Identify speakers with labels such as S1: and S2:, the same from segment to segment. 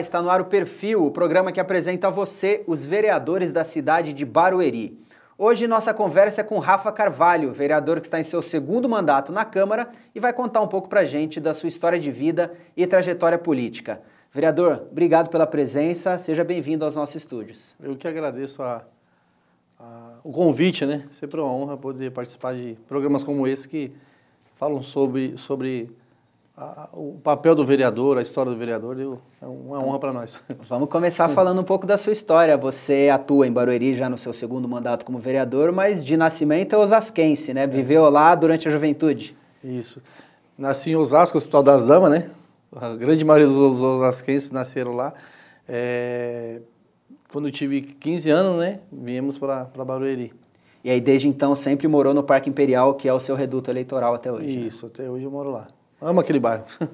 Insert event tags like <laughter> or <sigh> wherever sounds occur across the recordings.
S1: está no ar o Perfil, o programa que apresenta a você os vereadores da cidade de Barueri. Hoje nossa conversa é com Rafa Carvalho, vereador que está em seu segundo mandato na Câmara e vai contar um pouco a gente da sua história de vida e trajetória política. Vereador, obrigado pela presença, seja bem-vindo aos
S2: nossos estúdios. Eu que agradeço a, a, o convite, né? Sempre uma honra poder participar de programas como esse que falam sobre, sobre o papel do vereador, a história do vereador, eu, é, é uma honra
S1: para nós. <laughs> Vamos começar falando um pouco da sua história. Você atua em Barueri já no seu segundo mandato como vereador, mas de nascimento é
S2: osasquense, né? É. Viveu lá durante a juventude. Isso. Nasci em Osasco, Hospital das Damas, né? A grande maioria dos osasquenses nasceram lá. É... Quando eu tive 15 anos, né? Viemos para Barueri. E aí, desde então, sempre
S1: morou no Parque Imperial, que é o seu reduto eleitoral até hoje. Né? Isso, né? até hoje eu moro lá.
S2: Amo aquele bairro. <laughs>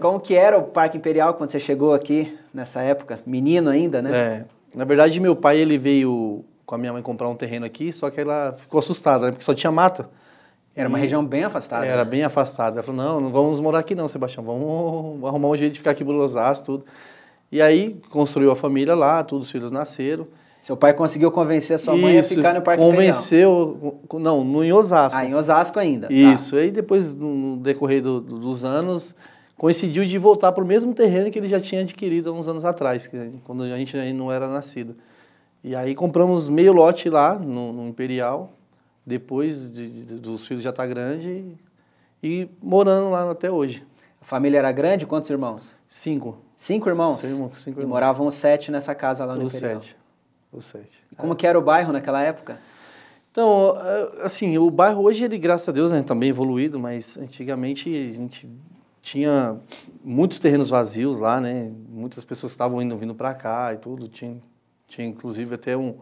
S1: Como que era o Parque Imperial quando você chegou aqui nessa época? Menino ainda, né? É.
S2: Na verdade, meu pai ele veio com a minha mãe comprar um terreno aqui, só que ela ficou assustada, né? porque só tinha mata. Era uma região bem afastada. Era né? bem afastada. Ela falou: não, não vamos morar aqui não, Sebastião, vamos arrumar um jeito de ficar aqui por Osasco, tudo. E aí construiu a família lá, todos os filhos nasceram. Seu pai conseguiu convencer a sua mãe a ficar no Parque Convenceu, não, no, em Osasco. Ah, em Osasco ainda. Tá. Isso, tá. aí depois, no decorrer do, dos anos, coincidiu de voltar para o mesmo terreno que ele já tinha adquirido há uns anos atrás, quando a gente ainda não era nascido. E aí compramos meio lote lá, no, no Imperial, depois de, de, dos filhos já estar tá grande, e morando lá até hoje. A
S1: família era grande? Quantos irmãos? Cinco. Cinco irmãos? Cinco, cinco irmãos. E moravam sete nessa casa lá no Imperial.
S2: Sete o E como é. que era o bairro naquela época? Então, é, assim, o bairro hoje, ele, graças a Deus, né, também tá evoluído, mas antigamente a gente tinha muitos terrenos vazios lá, né? Muitas pessoas estavam indo vindo para cá e tudo. Tinha, tinha inclusive até um,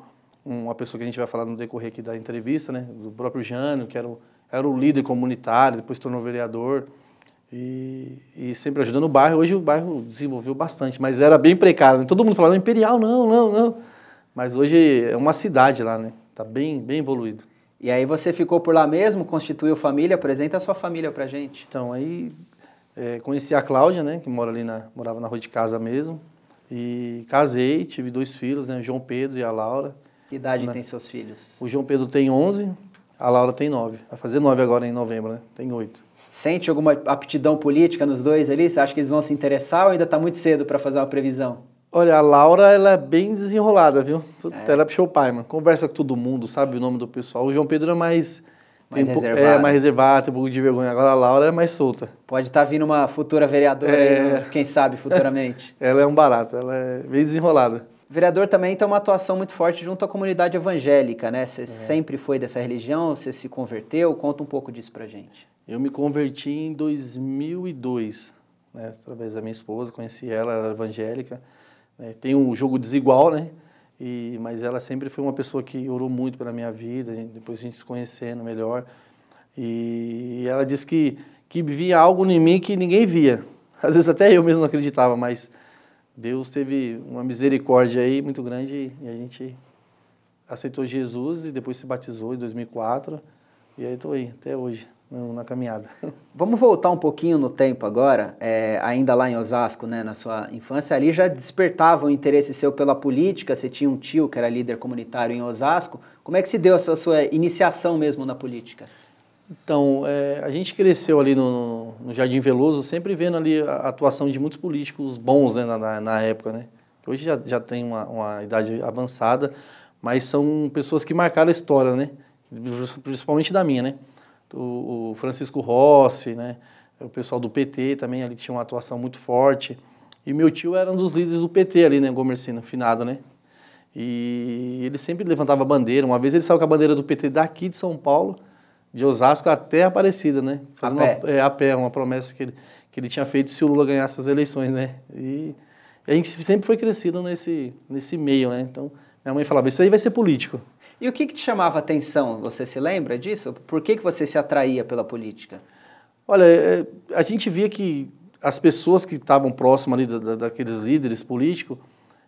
S2: uma pessoa que a gente vai falar no decorrer aqui da entrevista, né? Do próprio Jânio, que era o, era o líder comunitário, depois tornou vereador. E, e, sempre ajudando o bairro. Hoje o bairro desenvolveu bastante, mas era bem precário. Né? Todo mundo falava, imperial, não, não, não. Mas hoje é uma cidade lá, né? Tá bem, bem evoluído. E aí você ficou por lá mesmo, constituiu família, apresenta a sua família pra gente. Então, aí é, conheci a Cláudia, né? Que mora ali na, morava na rua de casa mesmo. E casei, tive dois filhos, né? O João Pedro e a Laura. Que idade né? tem seus filhos? O João Pedro tem 11, a Laura tem 9. Vai fazer 9 agora em novembro, né? Tem 8. Sente alguma aptidão política nos
S1: dois ali? Você acha que eles vão se interessar ou ainda está muito cedo para fazer uma previsão?
S2: Olha, a Laura, ela é bem desenrolada, viu? É. Ela é show pai, mano. Conversa com todo mundo, sabe o nome do pessoal. O João Pedro é mais... Mais é, reservado. É, mais reservado, tem um pouco de vergonha. Agora a Laura é mais solta. Pode estar tá vindo uma futura
S1: vereadora é... aí, né? quem sabe, futuramente. <laughs> ela é um barato, ela é bem desenrolada. O vereador também tem uma atuação muito forte junto à comunidade evangélica, né? Você é. sempre foi dessa religião, você se
S2: converteu? Conta um pouco disso pra gente. Eu me converti em 2002, né? através da minha esposa, conheci ela, ela era evangélica. Né? Tem um jogo desigual, né? E, mas ela sempre foi uma pessoa que orou muito pela minha vida, depois a gente se conhecendo melhor. E ela disse que, que via algo em mim que ninguém via. <laughs> Às vezes até eu mesmo não acreditava, mas Deus teve uma misericórdia aí muito grande e a gente aceitou Jesus e depois se batizou em 2004. E aí estou aí, até hoje, né, na caminhada. <laughs> Vamos voltar um pouquinho no tempo agora,
S1: é, ainda lá em Osasco, né, na sua infância, ali já despertava o interesse seu pela política, você tinha um tio que era líder comunitário em Osasco. Como é que se deu essa sua iniciação mesmo na política?
S2: Então, é, a gente cresceu ali no, no, Jardim Veloso, sempre vendo ali a atuação de muitos políticos bons né, na, na época, né? Hoje já, já tem uma, uma idade avançada, mas são pessoas que marcaram a história, né? principalmente da minha, né? O, Francisco Rossi, né? O pessoal do PT também ali tinha uma atuação muito forte. E meu tio era um dos líderes do PT ali, né, Gomercino, finado, né? E ele sempre levantava a bandeira. Uma vez ele saiu com a bandeira do PT daqui de São Paulo, de Osasco até Aparecida, né? Fazendo a pé, uma, é, a pé uma promessa que ele, que ele tinha feito se o Lula ganhasse as eleições, né? E a gente sempre foi crescido nesse, nesse meio, né? Então, minha mãe falava, isso aí vai ser político.
S1: E o que, que te chamava atenção? Você se lembra disso? Por que, que você se atraía pela política?
S2: Olha, é, a gente via que as pessoas que estavam próximas ali da, daqueles líderes políticos,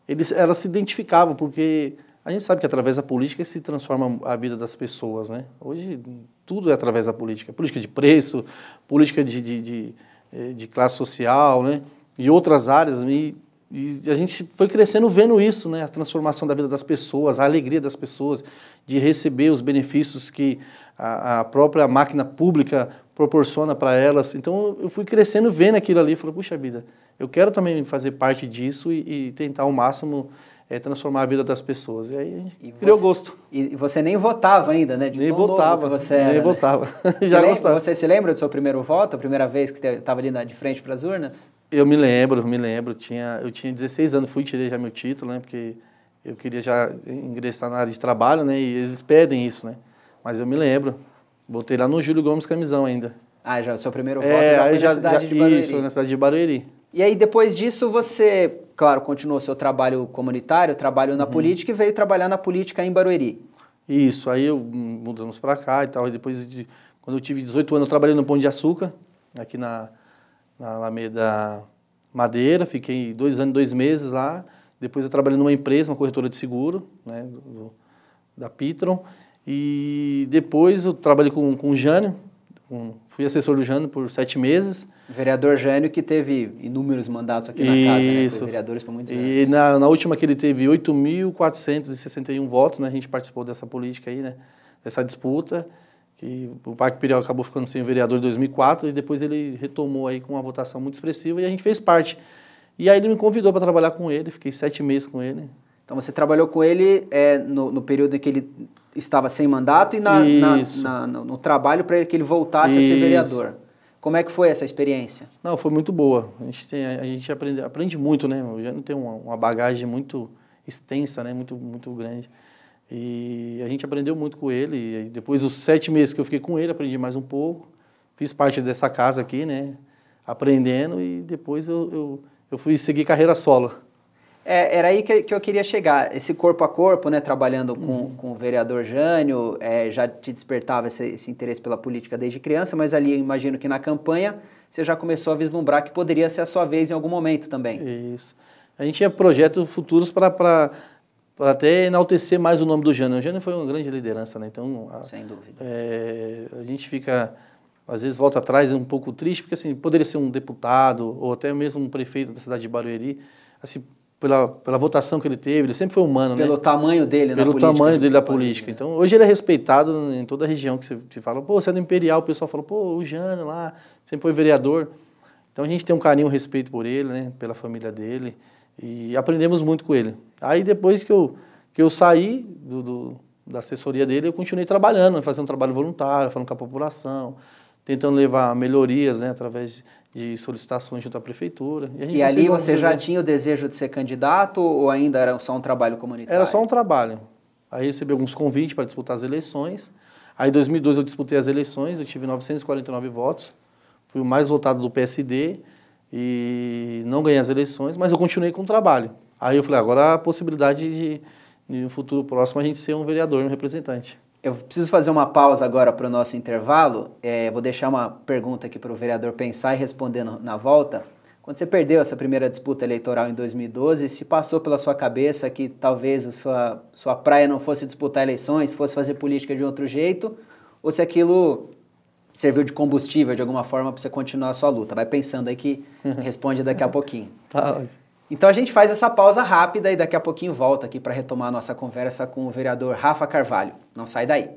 S2: eles, elas se identificavam, porque a gente sabe que através da política se transforma a vida das pessoas, né? Hoje tudo é através da política. Política de preço, política de, de, de, eh, de classe social, né? E outras áreas. E e a gente foi crescendo vendo isso, né? A transformação da vida das pessoas, a alegria das pessoas de receber os benefícios que a, a própria máquina pública proporciona para elas. Então eu fui crescendo vendo aquilo ali, falei, puxa vida, eu quero também fazer parte disso e, e tentar ao máximo é, transformar a vida das pessoas. E aí e criou você, gosto. E você nem votava ainda, né? De nem votava. Você
S1: era, nem né? votava. <laughs> Já você Lembra, você se lembra do seu primeiro voto, a primeira vez que estava ali na, de frente para as urnas?
S2: Eu me lembro, me lembro. Tinha, eu tinha 16 anos, fui e tirei já meu título, né? Porque eu queria já ingressar na área de trabalho, né? E eles pedem isso, né? Mas eu me lembro. Botei lá no Júlio Gomes Camisão ainda. Ah, já, seu primeiro é, voto é, já foi já, na cidade já, de Barueri. Isso, na cidade
S1: de Barueri. E aí, depois disso, você, claro, continuou seu trabalho comunitário, trabalhou
S2: na uhum. política e veio trabalhar na política em Barueri. Isso, aí eu, hum, mudamos para cá e tal. E depois, de, quando eu tive 18 anos, eu trabalhei no Pão de Açúcar, aqui na, na Alameda Madeira, fiquei dois anos, dois meses lá. Depois eu trabalhei numa empresa, uma corretora de seguro, né, do, da Pitron. E depois eu trabalhei com, com o Jânio, um, fui assessor do Jânio por sete meses. Vereador Jânio, que teve inúmeros mandatos aqui na Isso. casa, né? Foi vereadores por muitos e anos. E na, na, última que ele teve 8.461 votos, né? A gente participou dessa política aí, né? Dessa disputa que o Parque Imperial acabou ficando sem vereador em 2004 e depois ele retomou aí com uma votação muito expressiva e a gente fez parte. E aí ele me convidou para trabalhar com ele, fiquei sete meses com ele. Então você
S1: trabalhou com ele é, no, no período em que ele estava sem mandato e na, na, na no, trabalho para que ele voltasse Isso. a ser vereador. Como é que foi essa experiência?
S2: Não, foi muito boa. A gente, tem, a, a gente aprende, aprende muito, né? Eu já não uma, uma bagagem muito extensa, né? Muito, muito grande. E a gente aprendeu muito com ele. E depois dos sete meses que eu fiquei com ele, aprendi mais um pouco. Fiz parte dessa casa aqui, né? Aprendendo e depois eu, eu, eu fui seguir carreira solo.
S1: É, era aí que, que, eu queria chegar. Esse corpo a corpo, né? Trabalhando com, uhum. com o vereador Jânio, é, já te despertava esse, esse interesse pela política desde criança, mas ali eu imagino que na campanha você já começou a vislumbrar que poderia ser a sua vez em algum
S2: momento também. Isso. A gente tinha projetos futuros para para até enaltecer mais o nome do Jânio. O Jânio foi uma grande liderança, né? Então, a, sem dúvida. É, a gente fica às vezes volta atrás um pouco triste, porque assim, poderia ser um deputado ou até mesmo um prefeito da cidade de Barueri, assim, pela, pela votação que ele teve, ele sempre foi humano, Pelo né? tamanho dele Pelo na política. Pelo tamanho dele na política. Né? É. Então, hoje ele é respeitado em toda a região que você fala, pô, você é do Imperial, o pessoal fala, pô, o Jânio lá, sempre foi vereador. Então, a gente tem um carinho, um respeito por ele, né? Pela família dele. E aprendemos muito com ele. Aí depois que eu, que eu saí do, do da assessoria dele, eu continuei trabalhando, fazendo trabalho voluntário, falando com a população, tentando levar melhorias né, através de solicitações junto à prefeitura. E, e ali você já gente.
S1: tinha o desejo de ser candidato ou ainda era só um trabalho
S2: comunitário? Era só um trabalho. Aí recebi alguns convites para disputar as eleições. Aí em 2002 eu disputei as eleições, eu tive 949 votos, fui o mais votado do PSD e não ganhei as eleições, mas eu continuei com o trabalho. Aí eu falei, agora a possibilidade de, no futuro próximo, a gente ser um vereador, um representante. Eu preciso fazer uma pausa agora para
S1: o nosso intervalo. É, vou deixar uma pergunta aqui para o vereador pensar e responder no, na volta. Quando você perdeu essa primeira disputa eleitoral em 2012, se passou pela sua cabeça que talvez a sua, sua praia não fosse disputar eleições, fosse fazer política de outro jeito, ou se aquilo serviu de combustível de alguma forma para você continuar a sua luta. Vai pensando aí que <laughs> responde daqui a pouquinho. <laughs> tá ótimo. Então a gente faz essa pausa rápida e daqui a pouquinho volta aqui para retomar a nossa conversa com o vereador Rafa Carvalho. Não sai daí.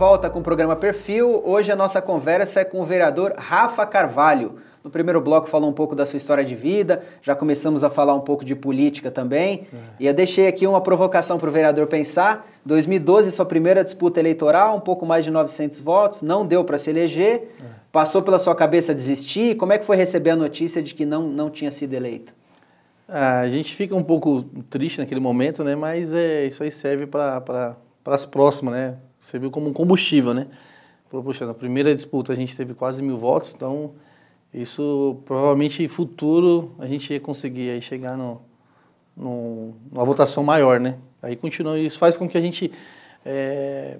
S1: volta com o programa Perfil. Hoje a nossa conversa é com o vereador Rafa Carvalho. No primeiro bloco falou um pouco da sua história de vida, já começamos a falar um pouco de política também. É. E eu deixei aqui uma provocação para o vereador pensar. 2012, sua primeira disputa eleitoral, um pouco mais de 900 votos, não deu para se eleger. É. Passou pela sua cabeça desistir? Como é que foi receber a notícia de que não, não tinha sido
S2: eleito? É, a gente fica um pouco triste naquele momento, né? mas é, isso aí serve para as próximas, né? serviu como um combustível, né? poxa, na primeira disputa a gente teve quase mil votos, então isso provavelmente futuro a gente ia conseguir aí chegar no, no, numa votação maior, né? Aí continua, isso faz com que a gente é,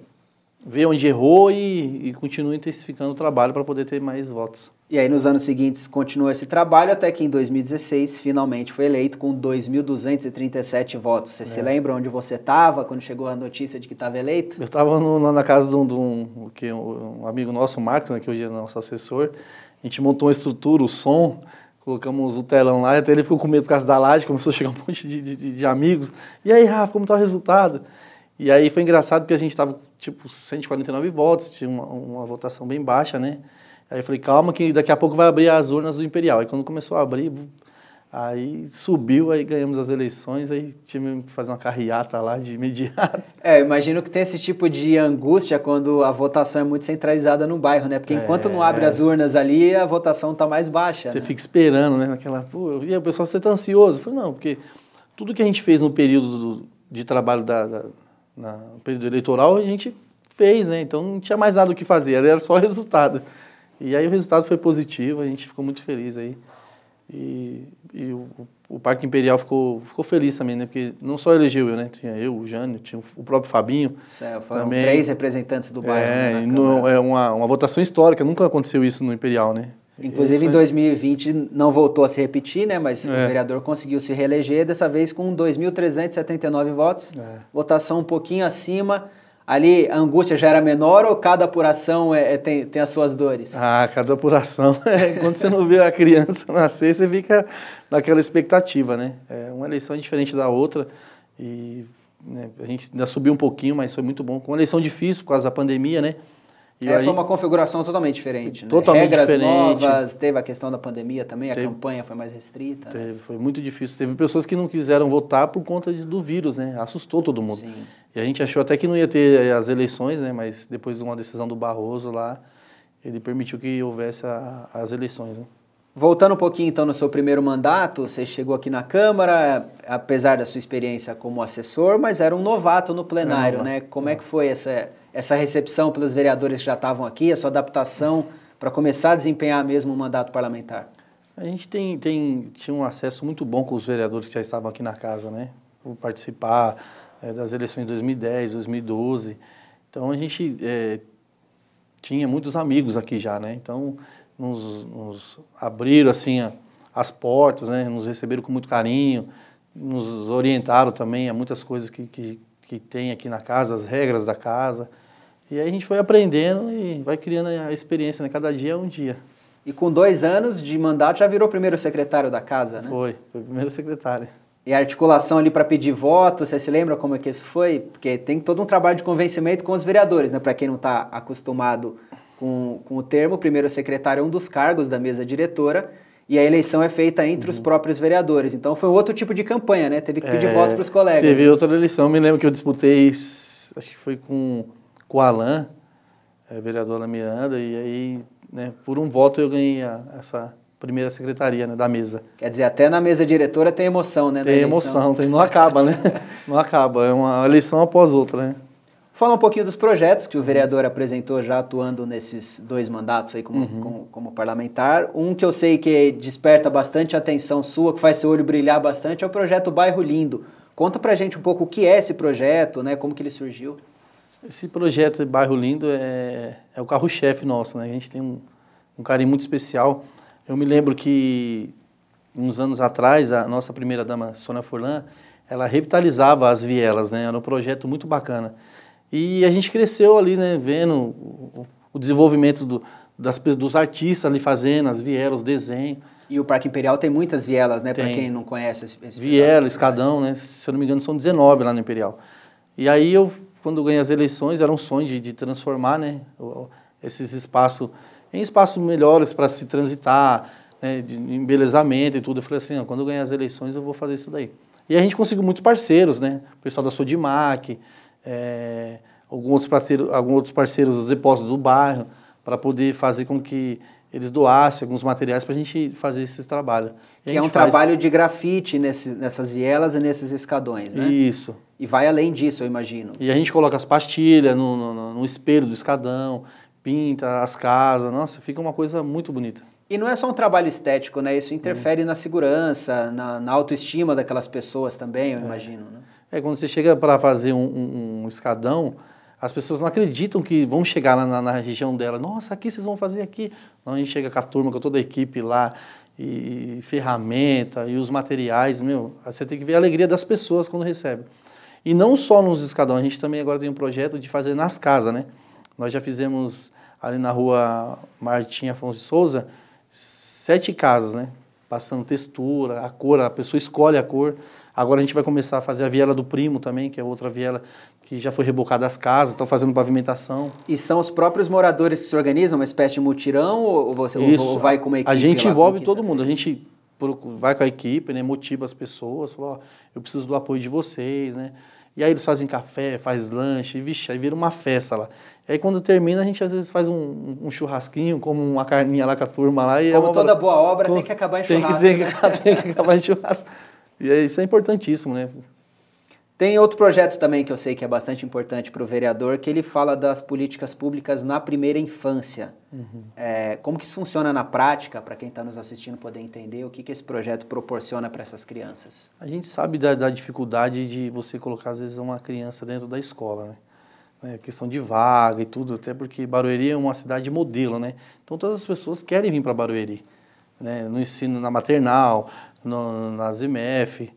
S2: ver onde errou e, e continua intensificando o trabalho para poder ter mais votos.
S1: E aí nos anos seguintes continuou esse trabalho até que em
S2: 2016
S1: finalmente foi eleito com 2.237 votos. Você é. se lembra onde você estava quando chegou a notícia de que estava eleito?
S2: Eu estava na casa de um, de um, que, um amigo nosso, Marcos, né, que hoje é nosso assessor. A gente montou uma estrutura, o som, colocamos o telão lá, até ele ficou com medo por causa da laje, começou a chegar um monte de, de, de amigos. E aí, Rafa, como está o resultado? E aí foi engraçado porque a gente estava, tipo, 149 votos, tinha uma, uma, votação bem baixa, né? Aí eu falei, calma que daqui a pouco vai abrir as urnas do Imperial. Aí quando começou a abrir, aí subiu, aí ganhamos as eleições, aí tivemos que fazer uma carreata lá de imediato. <laughs> É, imagino que tem esse tipo de angústia quando a votação é muito centralizada no bairro, né?
S1: Porque enquanto é... não abre as é. urnas ali, a votação está mais baixa. Você né?
S2: fica esperando, né? Naquela, pô, e o pessoal, você tá ansioso? Eu falei, não, porque tudo que a gente fez no período do, de trabalho da, da na, no período eleitoral, a gente fez, né? Então não tinha mais nada o que fazer, era só <laughs> resultado. E aí o resultado foi positivo, a gente ficou muito feliz aí. E, e o, o, Parque Imperial ficou, ficou feliz também, né? Porque não só elegeu eu, né? Tinha eu, o Jânio, tinha o próprio Fabinho. Certo, foram também. três representantes do bairro. É, né, no, é uma, uma votação histórica, nunca aconteceu isso no Imperial, né? Inclusive, em 2020 não voltou a se repetir, né? Mas
S1: é. o vereador conseguiu se reeleger, dessa vez com 2.379 votos. É. Votação um pouquinho acima. Ali a angústia já era menor ou cada apuração é, é tem, tem as suas
S2: dores? Ah, cada apuração. <laughs> É, quando você não vê a criança <laughs> nascer, você fica naquela expectativa, né? É uma eleição é diferente da outra. E né, a gente ainda subiu um pouquinho, mas foi muito bom. Com uma eleição difícil por causa da pandemia, né? E é, aí, foi uma configuração
S1: totalmente diferente. Né? Totalmente Regras diferente. novas, teve a questão da pandemia também, teve, a
S2: campanha foi mais restrita. Né? Teve, né? Foi muito difícil. Teve pessoas que não quiseram votar por conta de, do vírus, né? Assustou todo mundo. Sim. E a gente achou até que não ia ter eh, as eleições, né? Mas depois de uma decisão do Barroso lá, ele permitiu que houvesse a, as eleições. Né? Voltando um pouquinho então no seu primeiro mandato,
S1: você chegou aqui na Câmara, apesar da sua experiência como assessor, mas era um novato no plenário, é, né? Como é. é que foi essa essa recepção pelas vereadoras que já estavam aqui, a sua adaptação
S2: para começar a desempenhar mesmo o mandato parlamentar? A gente tem, tem, tinha um acesso muito bom com os vereadores que já estavam aqui na casa, né? Por participar é, das eleições de 2010, 2012. Então a gente é, tinha muitos amigos aqui já, né? Então nos, nos abriram assim a, as portas, né? Nos receberam com muito carinho, nos orientaram também a muitas coisas que, que que tem aqui na casa, as regras da casa. E aí a gente foi aprendendo e vai criando a experiência, né? Cada dia é um dia. E com dois anos de mandato já virou primeiro secretário da casa, né?
S1: Foi, foi primeiro secretário. E a articulação ali para pedir voto, você se lembra como é que isso foi? Porque tem todo um trabalho de convencimento com os vereadores, né? Para quem não está acostumado com, com o termo, primeiro secretário é um dos cargos da mesa diretora e a eleição é feita entre uhum. os próprios vereadores. Então foi outro tipo de campanha, né? Teve que pedir é, voto para os colegas. Teve
S2: outra eleição, me lembro que eu disputei, acho que foi com, com o Alain, é, vereador Alain Miranda, e aí né, por um voto eu ganhei a, essa primeira secretaria né, da mesa. Quer dizer, até na mesa diretora tem emoção, né? Tem emoção, tem, não acaba, né? <laughs> não acaba, é uma eleição após outra, né?
S1: Fala um pouquinho dos projetos que o vereador apresentou já atuando nesses dois mandatos aí como, uhum. como, como, parlamentar. Um que eu sei que desperta bastante atenção sua, que faz seu olho brilhar bastante, é o projeto Bairro Lindo. Conta pra gente um pouco o que é esse projeto, né? Como que ele surgiu.
S2: Esse projeto de Bairro Lindo é, é o carro-chefe nosso, né? A gente tem um, um carinho muito especial. Eu me lembro que uns anos atrás, a nossa primeira dama, Sônia Furlan, ela revitalizava as vielas, né? Era um projeto muito bacana. E a gente cresceu ali, né, vendo o, desenvolvimento do, das, dos artistas ali fazendo, as vielas, os desenhos. E o Parque Imperial tem muitas vielas, né, para quem não conhece esse, esse Viela, assim, escadão, né? né, se eu não me engano são 19 lá no Imperial. E aí eu, quando ganhei as eleições, era um sonho de, de transformar, né, esses espaços em espaços melhores para se transitar, né, de embelezamento e tudo. Eu falei assim, ó, quando eu ganhar as eleições eu vou fazer isso daí. E a gente conseguiu muitos parceiros, né? O pessoal da Sodimac, é, alguns, outros alguns outros parceiros dos depósitos do bairro, para poder fazer com que eles doassem alguns materiais para a gente fazer esse trabalho. E que é um faz... trabalho
S1: de grafite nessas vielas e nesses escadões, né? Isso. E vai além disso, eu imagino.
S2: E a gente coloca as pastilhas no, no, no espelho do escadão, pinta as casas, nossa, fica uma coisa muito bonita.
S1: E não é só um trabalho estético, né? Isso interfere hum. na segurança, na, na, autoestima daquelas pessoas também, eu é. imagino. Né?
S2: É, quando você chega para fazer um, um, um, escadão, as pessoas não acreditam que vão chegar lá na, na, região dela. Nossa, aqui vocês vão fazer aqui. Não, a gente chega com a turma, com toda a equipe lá, e, e ferramenta, e os materiais, meu. Você tem que ver a alegria das pessoas quando recebe. E não só nos escadões, a gente também agora tem um projeto de fazer nas casas, né? Nós já fizemos ali na rua Martim Afonso de Souza, sete casas, né? Passando textura, a cor, a pessoa escolhe a cor. Agora a gente vai começar a fazer a viela do primo também, que é outra viela que já foi rebocada as casas, estão fazendo pavimentação.
S1: E são os próprios moradores que se organizam, uma espécie de
S2: mutirão, ou você Isso. Ou vai com uma equipe? A gente envolve todo é mundo, a gente vai com a equipe, né, motiva as pessoas, fala, ó, eu preciso do apoio de vocês, né? E aí eles fazem café, faz lanche, vixe, aí vira uma festa lá. E aí quando termina, a gente às vezes faz um, um churrasquinho, como uma carninha lá com a turma lá. E é Como é toda obra...
S1: boa obra, Com... tem que acabar em churrasco. Tem né? que, tem que, né? tem
S2: que acabar em churrasco. E é, isso é importantíssimo, né? Tem outro projeto também que eu sei que é
S1: bastante importante para o vereador, que ele fala das políticas públicas na primeira infância. Uhum. É, como que isso funciona na prática, para quem está nos assistindo poder entender o que, que esse projeto proporciona para essas crianças?
S2: A gente sabe da, da, dificuldade de você colocar, às vezes, uma criança dentro da escola, né? É, questão de vaga e tudo, até porque Barueri é uma cidade modelo, né? Então todas as pessoas querem vir para Barueri, né? No ensino, na maternal, no, nas IMEF.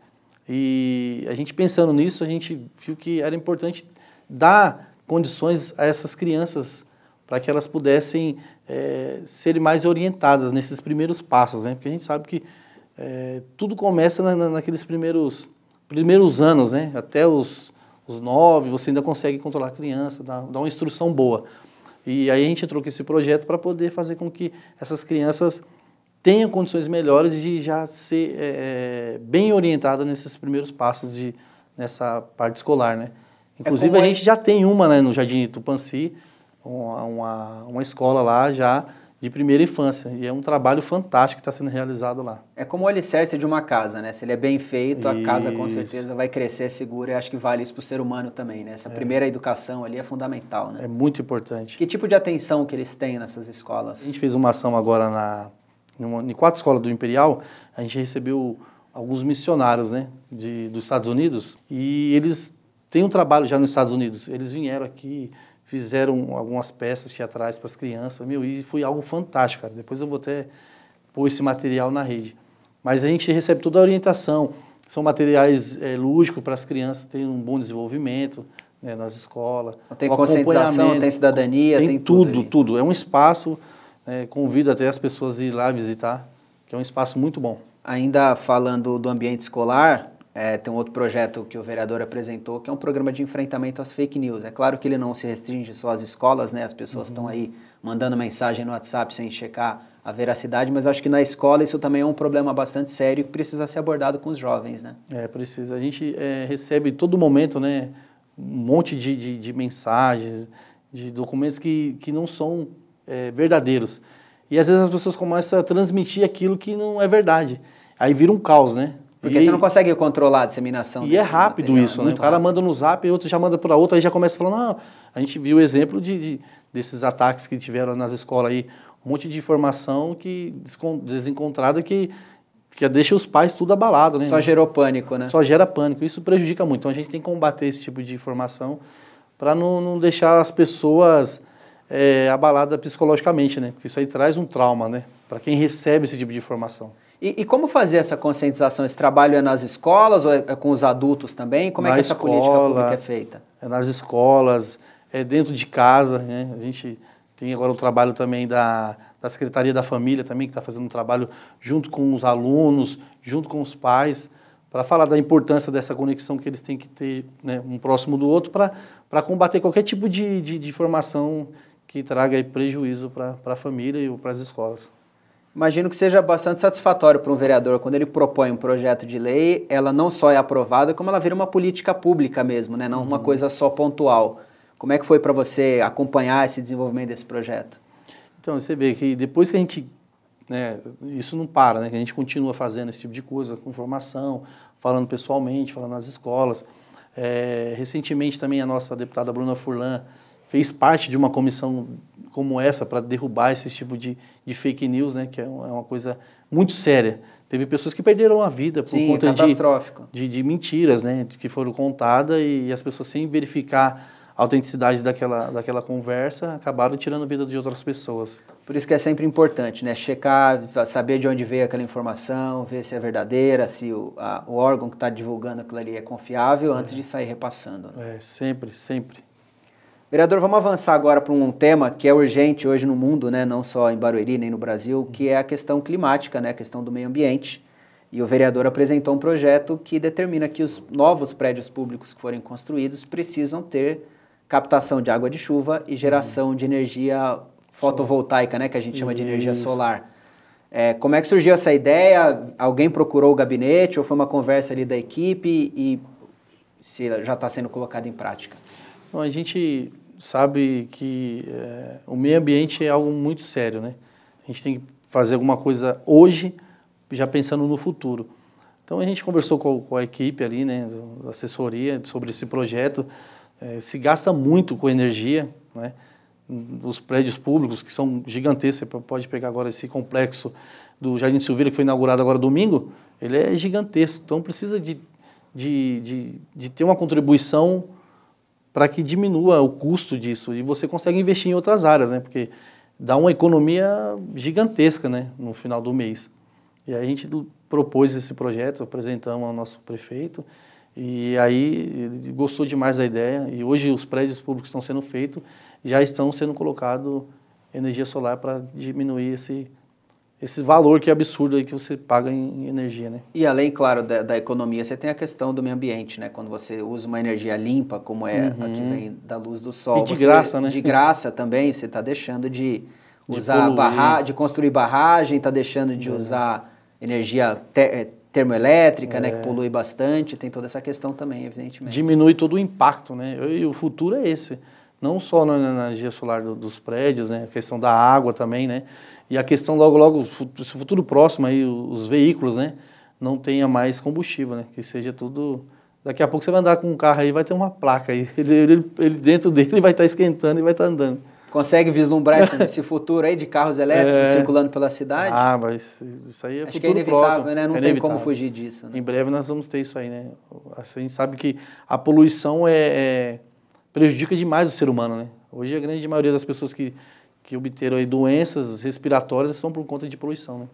S2: E a gente pensando nisso, a gente viu que era importante dar condições a essas crianças para que elas pudessem é, eh, serem mais orientadas nesses primeiros passos, né? Porque a gente sabe que é, tudo começa na, naqueles primeiros, primeiros anos, né? Até os, os nove, você ainda consegue controlar a criança, dar, dar uma instrução boa. E aí a gente entrou com esse projeto para poder fazer com que essas crianças tenha condições melhores de já ser é, bem orientada nesses primeiros passos de, nessa parte escolar, né? É Inclusive, é a gente já tem uma né, no Jardim Tupanci, uma, uma, uma escola lá já de primeira infância. E é um trabalho fantástico que está sendo realizado lá. É como o alicerce de uma
S1: casa, né? Se ele é bem feito, a casa com certeza vai crescer segura e acho que vale isso para o ser humano também, né? Essa é. primeira educação ali é fundamental, né? É
S2: muito importante.
S1: Que tipo de atenção que eles têm nessas escolas?
S2: A gente fez uma ação agora na em, uma, em quatro escolas do Imperial, a gente recebeu alguns missionários, né, de, dos Estados Unidos, e eles têm um trabalho já nos Estados Unidos. Eles vieram aqui, fizeram algumas peças teatrais para as crianças, meu, e foi algo fantástico, cara. Depois eu vou até pôr esse material na rede. Mas a gente recebe toda a orientação, são materiais é, lúdicos para as crianças terem um bom desenvolvimento né, nas escolas. Tem conscientização, tem cidadania, tem, tem tudo. Tudo, aí. tudo. É um espaço é, convido até as pessoas a ir lá visitar, que é um espaço muito bom. Ainda falando
S1: do ambiente escolar, é, tem um outro projeto que o vereador apresentou, que é um programa de enfrentamento às fake news. É claro que ele não se restringe só às escolas, né? As pessoas estão uhum. aí mandando mensagem no WhatsApp sem checar a veracidade, mas acho que na escola isso também é um problema bastante sério e precisa ser
S2: abordado com os jovens, né? É, precisa. A gente é, recebe todo momento, né? Um monte de, de, de mensagens, de documentos que, que não são é, verdadeiros. E às vezes as pessoas começam a transmitir aquilo que não é verdade. Aí vira um caos, né? Porque e, você não consegue controlar a disseminação. E é rápido material, isso, é né? O cara rápido. manda no zap, outro já manda para outro, aí já começa falando, não a gente viu o exemplo de, de, desses ataques que tiveram nas escolas aí, um monte de informação que desencontrada que, que deixa os pais tudo abalado, né? Só gerou pânico, né? Só gera pânico, isso prejudica muito. Então a gente tem que combater esse tipo de informação para não, não deixar as pessoas é, abalada psicologicamente, né? Porque isso aí traz um trauma, né? Para quem recebe esse tipo de informação. E, e, como fazer essa conscientização?
S1: Esse trabalho é nas escolas ou é, é com os adultos também?
S2: Como é Na é que essa escola, política pública é feita? É nas escolas, é dentro de casa, né? A gente tem agora o um trabalho também da, da Secretaria da Família também, que está fazendo um trabalho junto com os alunos, junto com os pais, para falar da importância dessa conexão que eles têm que ter né, um próximo do outro para combater qualquer tipo de, de, de informação que traga aí prejuízo para a família e para as escolas. Imagino que seja bastante satisfatório para um vereador quando ele propõe um
S1: projeto de lei, ela não só é aprovada, como ela vira uma política pública mesmo, né? não uhum. uma coisa só pontual. Como é que foi para você acompanhar esse desenvolvimento desse projeto? Então, você
S2: vê que depois que a gente. Né, isso não para, né? Que a gente continua fazendo esse tipo de coisa, com formação, falando pessoalmente, falando nas escolas. É, recentemente também a nossa deputada Bruna Furlan fez parte de uma comissão como essa para derrubar esse tipo de, de fake news, né? Que é, é uma coisa muito séria. Teve pessoas que perderam a vida por Sim, conta de, de, de, mentiras, né? Que foram contadas e, e as pessoas sem verificar a autenticidade daquela, daquela conversa acabaram tirando a vida de outras pessoas. Por
S1: isso que é sempre importante, né? Checar, saber de onde veio aquela informação, ver se é verdadeira, se o, a, o órgão que está divulgando aquilo ali é confiável antes é. de sair repassando. Né? É, sempre, sempre. Vereador, vamos avançar agora para um tema que é urgente hoje no mundo, né? não só em Barueri nem no Brasil, que é a questão climática, né? a questão do meio ambiente. E o vereador apresentou um projeto que determina que os novos prédios públicos que forem construídos precisam ter captação de água de chuva e geração de energia fotovoltaica, né? que a gente chama de energia solar. É, como é que surgiu essa ideia? Alguém procurou o gabinete ou foi uma conversa ali da equipe e se já está sendo colocado em prática?
S2: Então, a gente sabe que é, o meio ambiente é algo muito sério, né? A gente tem que fazer alguma coisa hoje, já pensando no futuro. Então, a gente conversou com, com a equipe ali, né, da assessoria, sobre esse projeto. É, se gasta muito com energia, né? Os prédios públicos, que são gigantescos, você pode pegar agora esse complexo do Jardim Silveira, que foi inaugurado agora domingo, ele é gigantesco. Então, precisa de, de, de, de ter uma contribuição para que diminua o custo disso. E você consegue investir em outras áreas, né? Porque dá uma economia gigantesca, né? No final do mês. E aí a gente propôs esse projeto, apresentamos ao nosso prefeito. E aí ele gostou demais da ideia. E hoje os prédios públicos estão sendo feitos, já estão sendo colocado energia solar para diminuir esse esse valor que é absurdo aí que você paga em energia, né?
S1: E além, claro, da, da, economia, você tem a questão do meio ambiente, né? Quando você usa uma energia limpa, como é uhum. a que uhum. vem da luz do sol. E de você, graça, né? De graça também, você está deixando de, de usar barragem, de construir barragem, está deixando de uhum. usar energia te, eh, termoelétrica,
S2: é. né? Que é. polui bastante, tem toda essa questão também, evidentemente. Diminui todo o impacto, né? E o futuro é esse não só na energia solar do, dos prédios, né, a questão da água também, né, e a questão logo, logo, se futuro próximo aí, os veículos, né, não tenha mais combustível, né, que seja tudo... Daqui a pouco você vai andar com um carro aí, vai ter uma placa aí, <laughs> ele, ele, ele dentro dele vai estar tá esquentando e vai estar tá andando. Consegue vislumbrar esse, <laughs> esse, futuro aí de carros
S1: elétricos é... circulando pela cidade? Ah, mas
S2: isso aí é Acho futuro que é inevitável, próximo. né? É não é tem como fugir disso. Né? Em breve nós vamos ter isso aí, né? A assim, gente sabe que a poluição é, é prejudica demais o ser humano, né? Hoje a grande maioria das pessoas que, que obteram doenças respiratórias são por conta de poluição, né?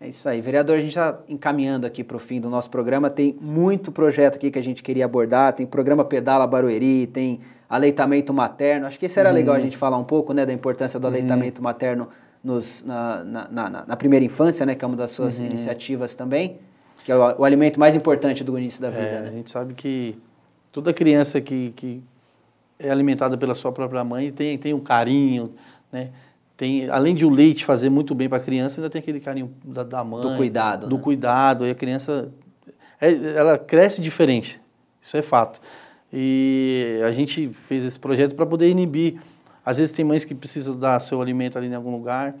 S2: É isso aí. Vereador, a gente está encaminhando aqui para o
S1: fim do nosso programa. Tem muito projeto aqui que a gente queria abordar. Tem programa Pedala Barueri, tem aleitamento materno. Acho que isso era hum. legal a gente falar um pouco né, da importância do uhum. aleitamento hum. materno nos, na, na, na, na, primeira infância, né, que é uma das suas hum. iniciativas também, que é
S2: o, o, alimento mais importante do início da vida. É, né? A gente sabe que toda criança que, que, é alimentada pela sua própria mãe e tem, tem um carinho, né? Tem, além de o leite fazer muito bem para a criança, ainda tem aquele carinho da, da mãe. Do cuidado. Do né? cuidado. E a criança, é, ela cresce diferente. Isso é fato. E a gente fez esse projeto para poder inibir. Às vezes tem mães que precisam dar seu alimento ali em algum lugar,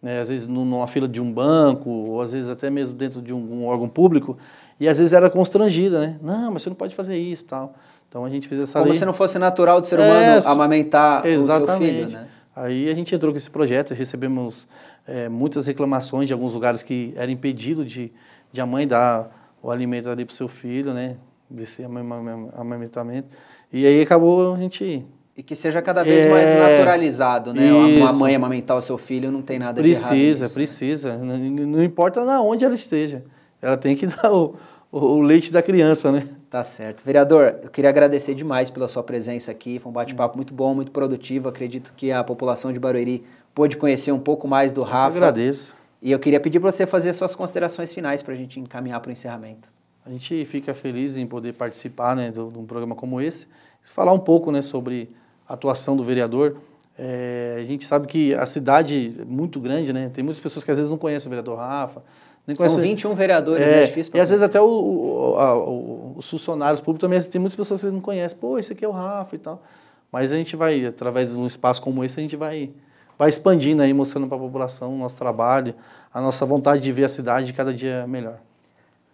S2: né? às vezes numa fila de um banco, ou às vezes até mesmo dentro de um, um órgão público, e às vezes era constrangida, né? Não, mas você não pode fazer isso tal. Então a gente fez essa Como lei. se não fosse natural do ser humano é, amamentar exatamente. o seu filho, né? Aí a gente entrou com esse projeto, recebemos é, muitas reclamações de alguns lugares que era impedido de, de a mãe dar o alimento ali para o seu filho, né? Desse amamentamento. E aí acabou a gente e que seja cada vez é, mais naturalizado, né? Isso. Uma mãe amamentar o seu filho
S1: não tem nada precisa, de errado.
S2: precisa, né? precisa. Não, não importa na onde ela esteja. Ela tem que <laughs> dar o, o,
S1: o leite da criança, né? Tá certo. Vereador, eu queria agradecer demais pela sua presença aqui. Foi um bate-papo muito bom, muito produtivo. Acredito que a população de Barueri pôde conhecer um pouco mais do Rafa. Eu agradeço. E eu queria pedir para você fazer suas considerações finais para a gente encaminhar para o
S2: encerramento. A gente fica feliz em poder participar né, de um programa como esse, falar um pouco né, sobre a atuação do vereador. É, a gente sabe que a cidade é muito grande, né? Tem muitas pessoas que às vezes não conhecem o vereador Rafa, né, são 21 vereadores, é, né? É difícil E às vezes até o, o, o, os funcionários públicos também, tem muitas pessoas que não conhecem. Pô, esse aqui é o Rafa e tal. Mas a gente vai, através de um espaço como esse, a gente vai, vai expandindo aí, mostrando para a população o nosso trabalho, a nossa vontade de ver a cidade cada dia melhor.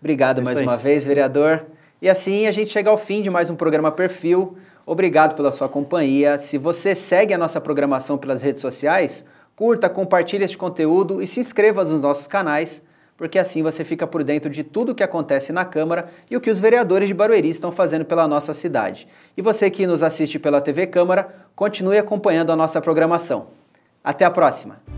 S1: Obrigado é mais aí. uma vez, vereador. E assim a gente chega ao fim de mais um programa Perfil. Obrigado pela sua companhia. Se você segue a nossa programação pelas redes sociais, curta, compartilhe este conteúdo e se inscreva nos nossos canais porque assim você fica por dentro de tudo o que acontece na Câmara e o que os vereadores de Barueri estão fazendo pela nossa cidade. E você que nos assiste pela TV Câmara, continue acompanhando a nossa programação. Até a próxima!